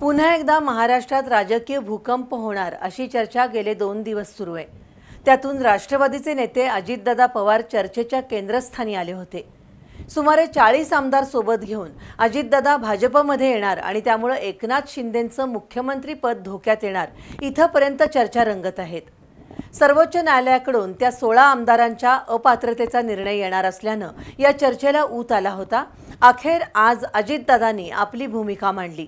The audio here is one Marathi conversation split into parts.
पुन्हा एकदा महाराष्ट्रात राजकीय भूकंप होणार अशी चर्चा गेले दोन दिवस सुरू आहे त्यातून राष्ट्रवादीचे नेते अजितदादा पवार चर्चेच्या केंद्रस्थानी आले होते सुमारे चाळीस आमदार सोबत घेऊन अजितदादा भाजपमध्ये येणार आणि त्यामुळं एकनाथ शिंदेंचं मुख्यमंत्रीपद धोक्यात येणार इथंपर्यंत चर्चा रंगत आहेत सर्वोच्च न्यायालयाकडून त्या सोळा आमदारांच्या अपात्रतेचा निर्णय येणार असल्यानं या चर्चेला ऊत आला होता अखेर आज अजितदादांनी आपली भूमिका मांडली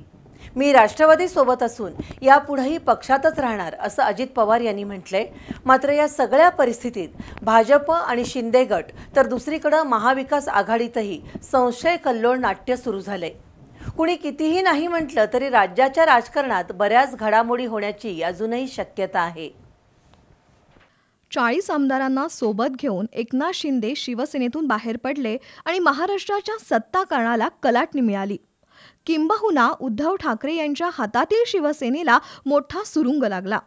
मी राष्ट्रवादीसोबत असून यापुढेही पक्षातच राहणार असं अजित पवार यांनी म्हटलंय मात्र या सगळ्या परिस्थितीत भाजप आणि शिंदे गट तर दुसरीकडे महाविकास आघाडीतही संशय कल्लोळ नाट्य सुरू झाले कुणी कितीही नाही म्हटलं तरी राज्याच्या राजकारणात बऱ्याच घडामोडी होण्याची अजूनही शक्यता आहे चाळीस आमदारांना सोबत घेऊन एकनाथ शिंदे शिवसेनेतून बाहेर पडले आणि महाराष्ट्राच्या सत्ताकारणाला कलाटणी मिळाली किंबहुना उद्धव ठाकरे यांच्या हातातील शिवसेनेला मोठा सुरुंग लागला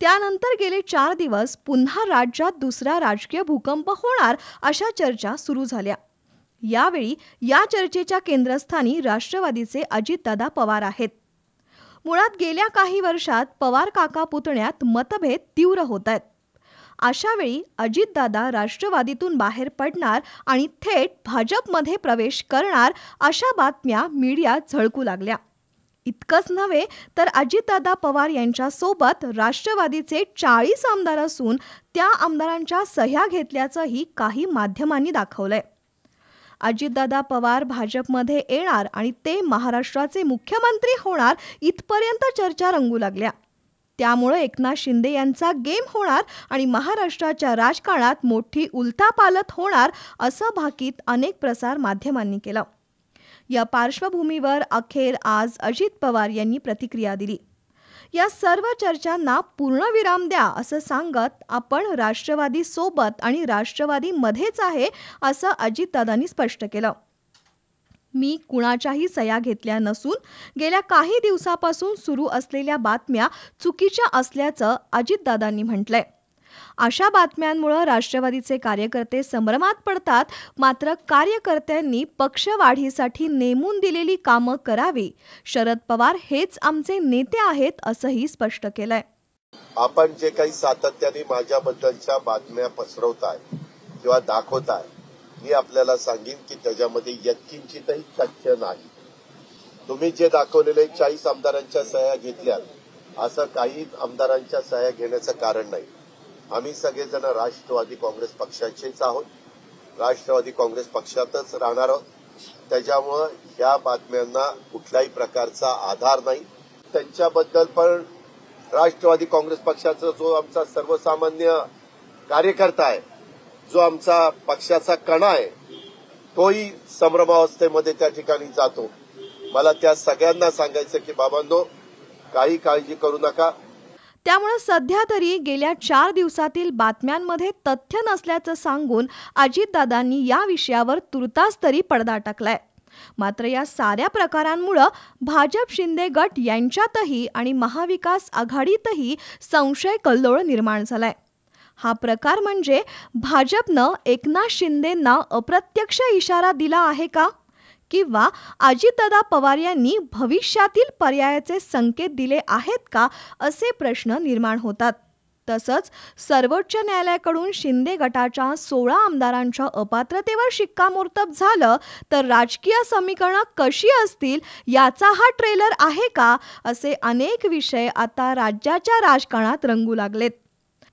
त्यानंतर गेले चार दिवस पुन्हा राज्यात दुसरा राजकीय भूकंप होणार अशा चर्चा सुरू झाल्या यावेळी या चर्चेच्या केंद्रस्थानी राष्ट्रवादीचे अजितदादा पवार आहेत मुळात गेल्या काही वर्षात पवार काका पुतण्यात मतभेद तीव्र होत आहेत अशावेळी अजितदादा राष्ट्रवादीतून बाहेर पडणार आणि थेट भाजपमध्ये प्रवेश करणार अशा बातम्या मीडियात झळकू लागल्या इतकंच नव्हे तर अजितदादा पवार यांच्यासोबत राष्ट्रवादीचे चाळीस आमदार असून त्या आमदारांच्या सह्या घेतल्याचंही काही माध्यमांनी दाखवलंय अजितदादा पवार भाजपमध्ये येणार आणि ते महाराष्ट्राचे मुख्यमंत्री होणार इथपर्यंत चर्चा रंगू लागल्या त्यामुळे एकनाथ शिंदे यांचा गेम होणार आणि महाराष्ट्राच्या राजकारणात मोठी उलथापालत होणार असं भाकीत अनेक प्रसार माध्यमांनी केलं या पार्श्वभूमीवर अखेर आज अजित पवार यांनी प्रतिक्रिया दिली या सर्व चर्चांना पूर्णविराम द्या असं सांगत आपण राष्ट्रवादी सोबत आणि राष्ट्रवादीमध्येच आहे असं अजितदादांनी स्पष्ट केलं मी कुणाच्याही सया घेतल्या नसून गेल्या काही दिवसापासून सुरू असलेल्या बातम्या चुकीच्या असल्याचं अजितदादांनी म्हटलंय अशा बातम्यांमुळं राष्ट्रवादीचे कार्यकर्ते संभ्रमात पडतात मात्र कार्यकर्त्यांनी पक्षवाढीसाठी नेमून दिलेली कामं करावी शरद पवार हेच आमचे नेते आहेत असंही स्पष्ट केलंय आपण जे काही सातत्याने माझ्याबद्दलच्या बातम्या पसरवताय किंवा दाखवताय मी आपल्याला सांगेन की त्याच्यामध्ये यत्किंचितही तथ्य नाही तुम्ही जे दाखवलेले चाळीस आमदारांच्या सह्या घेतल्यात असं काही आमदारांच्या सह्या घेण्याचं कारण नाही आम्ही सगळेजण राष्ट्रवादी काँग्रेस पक्षाचेच आहोत राष्ट्रवादी काँग्रेस पक्षातच राहणार आहोत त्याच्यामुळं या बातम्यांना कुठल्याही प्रकारचा आधार नाही त्यांच्याबद्दल पण राष्ट्रवादी काँग्रेस पक्षाचा जो आमचा सर्वसामान्य कार्यकर्ता आहे जो आमचा पक्षाचा कणा आहे तोही संभ्रमावस्थेमध्ये त्या ठिकाणी जातो मला त्या सगळ्यांना सांगायचं की बाबांनो काही काळजी करू नका त्यामुळे सध्या तरी गेल्या चार दिवसातील बातम्यांमध्ये तथ्य नसल्याचं सांगून अजितदादांनी या विषयावर तुर्तास तरी पडदा टाकलाय मात्र या साऱ्या प्रकारांमुळं भाजप शिंदे गट यांच्यातही आणि महाविकास आघाडीतही संशय कल्लोळ निर्माण झालाय हा प्रकार म्हणजे भाजपनं एकनाथ शिंदेंना अप्रत्यक्ष इशारा दिला आहे का किंवा अजितदा पवार यांनी भविष्यातील पर्यायाचे संकेत दिले आहेत का असे प्रश्न निर्माण होतात तसंच सर्वोच्च न्यायालयाकडून शिंदे गटाच्या सोळा आमदारांच्या अपात्रतेवर शिक्कामोर्तब झालं तर राजकीय समीकरणं कशी असतील याचा हा ट्रेलर आहे का असे अनेक विषय आता राज्याच्या राजकारणात रंगू लागलेत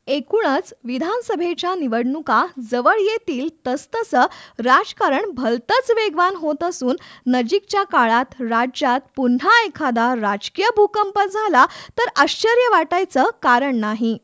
एकूणच विधानसभेच्या निवडणुका जवळ येतील तसतसं राजकारण भलतंच वेगवान होत असून नजीकच्या काळात राज्यात पुन्हा एखादा राजकीय भूकंप झाला तर आश्चर्य वाटायचं कारण नाही